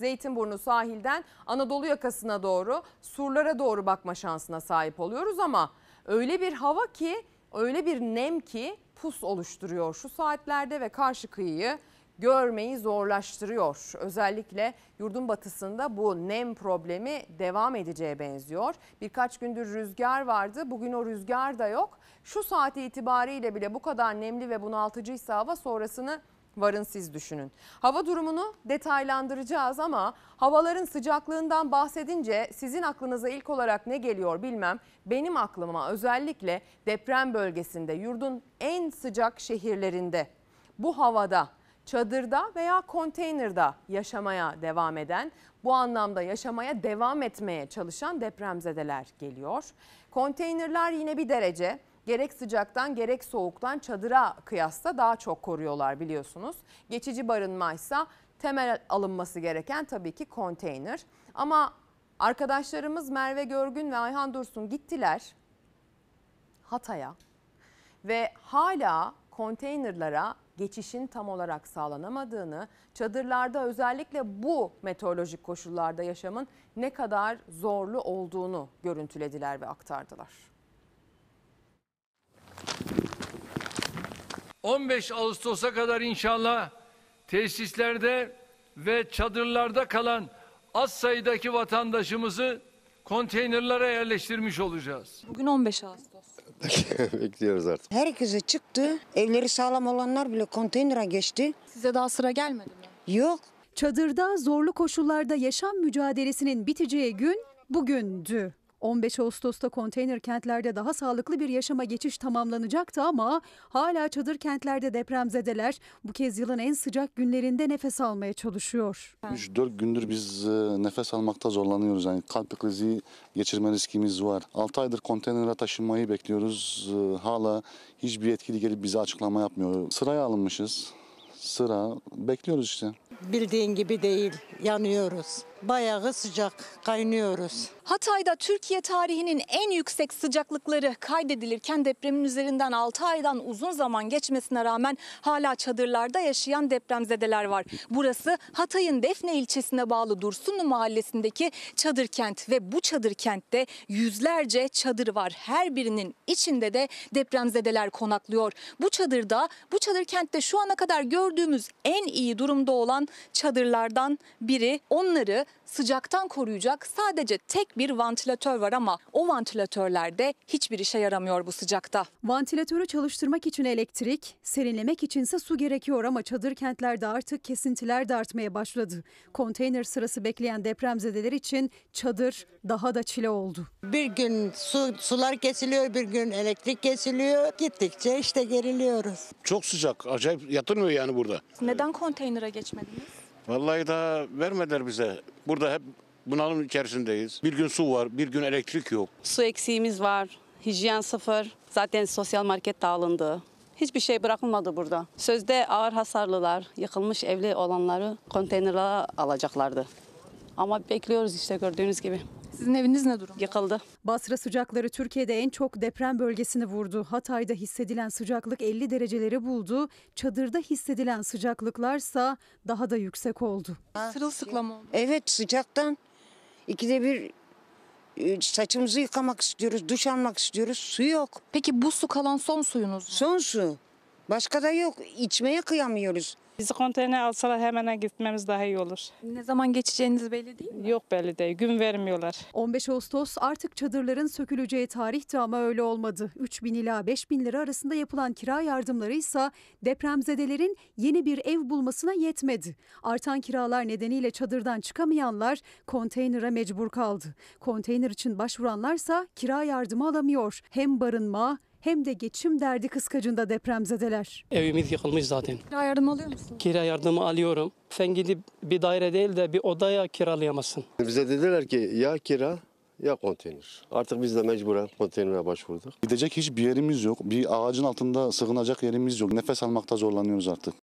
Zeytinburnu sahilden Anadolu yakasına doğru surlara doğru bakma şansına sahip oluyoruz ama öyle bir hava ki öyle bir nem ki pus oluşturuyor şu saatlerde ve karşı kıyıyı görmeyi zorlaştırıyor. Özellikle yurdun batısında bu nem problemi devam edeceğe benziyor. Birkaç gündür rüzgar vardı. Bugün o rüzgar da yok. Şu saati itibariyle bile bu kadar nemli ve bunaltıcıysa hava sonrasını varın siz düşünün. Hava durumunu detaylandıracağız ama havaların sıcaklığından bahsedince sizin aklınıza ilk olarak ne geliyor bilmem. Benim aklıma özellikle deprem bölgesinde yurdun en sıcak şehirlerinde bu havada çadırda veya konteynerda yaşamaya devam eden, bu anlamda yaşamaya devam etmeye çalışan depremzedeler geliyor. Konteynerler yine bir derece, gerek sıcaktan gerek soğuktan çadıra kıyasla daha çok koruyorlar biliyorsunuz. Geçici barınma ise temel alınması gereken tabii ki konteyner. Ama arkadaşlarımız Merve Görgün ve Ayhan Dursun gittiler Hatay'a ve hala konteynerlara geçişin tam olarak sağlanamadığını, çadırlarda özellikle bu meteorolojik koşullarda yaşamın ne kadar zorlu olduğunu görüntülediler ve aktardılar. 15 Ağustos'a kadar inşallah tesislerde ve çadırlarda kalan az sayıdaki vatandaşımızı konteynerlara yerleştirmiş olacağız. Bugün 15 Ağustos. Bekliyoruz artık. Herkese çıktı. Evleri sağlam olanlar bile konteynere geçti. Size daha sıra gelmedi mi? Yok. Çadırda zorlu koşullarda yaşam mücadelesinin biteceği gün bugündü. 15 Ağustos'ta konteyner kentlerde daha sağlıklı bir yaşama geçiş tamamlanacaktı ama hala çadır kentlerde depremzedeler bu kez yılın en sıcak günlerinde nefes almaya çalışıyor. 3-4 gündür biz e, nefes almakta zorlanıyoruz. Yani kalp krizi geçirme riskimiz var. 6 aydır konteynere taşınmayı bekliyoruz. E, hala hiçbir yetkili gelip bize açıklama yapmıyor. Sıraya alınmışız. Sıra bekliyoruz işte. Bildiğin gibi değil. Yanıyoruz bayağı sıcak kaynıyoruz. Hatay'da Türkiye tarihinin en yüksek sıcaklıkları kaydedilirken depremin üzerinden 6 aydan uzun zaman geçmesine rağmen hala çadırlarda yaşayan depremzedeler var. Burası Hatay'ın Defne ilçesine bağlı Dursunlu mahallesindeki çadır kent ve bu çadır kentte yüzlerce çadır var. Her birinin içinde de depremzedeler konaklıyor. Bu çadırda, bu çadır kentte şu ana kadar gördüğümüz en iyi durumda olan çadırlardan biri. Onları sıcaktan koruyacak sadece tek bir vantilatör var ama o vantilatörler hiçbir işe yaramıyor bu sıcakta. Vantilatörü çalıştırmak için elektrik, serinlemek içinse su gerekiyor ama çadır kentlerde artık kesintiler de artmaya başladı. Konteyner sırası bekleyen depremzedeler için çadır daha da çile oldu. Bir gün su, sular kesiliyor, bir gün elektrik kesiliyor. Gittikçe işte geriliyoruz. Çok sıcak, acayip yatırmıyor yani burada. Neden konteynere geçmediniz? Vallahi daha vermediler bize. Burada hep bunalım içerisindeyiz. Bir gün su var, bir gün elektrik yok. Su eksiğimiz var, hijyen sıfır. Zaten sosyal market dağılındı. Hiçbir şey bırakılmadı burada. Sözde ağır hasarlılar, yıkılmış evli olanları konteynerlara alacaklardı. Ama bekliyoruz işte gördüğünüz gibi. Sizin eviniz ne durumda? Yıkıldı. Basra sıcakları Türkiye'de en çok deprem bölgesini vurdu. Hatay'da hissedilen sıcaklık 50 dereceleri buldu. Çadırda hissedilen sıcaklıklarsa daha da yüksek oldu. Sırılsıklam oldu. Evet sıcaktan ikide bir e, saçımızı yıkamak istiyoruz, duş almak istiyoruz. Su yok. Peki bu su kalan son suyunuz mu? Son su. Başka da yok. İçmeye kıyamıyoruz. Bizi konteynere alsalar hemen gitmemiz daha iyi olur. Ne zaman geçeceğiniz belli değil mi? Yok belli değil. Gün vermiyorlar. 15 Ağustos artık çadırların söküleceği tarihti ama öyle olmadı. 3 bin ila 5 bin lira arasında yapılan kira yardımları ise depremzedelerin yeni bir ev bulmasına yetmedi. Artan kiralar nedeniyle çadırdan çıkamayanlar konteynere mecbur kaldı. Konteyner için başvuranlarsa kira yardımı alamıyor. Hem barınma hem de geçim derdi kıskacında depremzedeler. Evimiz yıkılmış zaten. Kira yardım alıyor musun? Kira yardımı alıyorum. Sen gidip bir daire değil de bir odaya kiralayamazsın. Bize dediler ki ya kira ya konteyner. Artık biz de mecburen konteynere başvurduk. Gidecek hiçbir yerimiz yok. Bir ağacın altında sığınacak yerimiz yok. Nefes almakta zorlanıyoruz artık.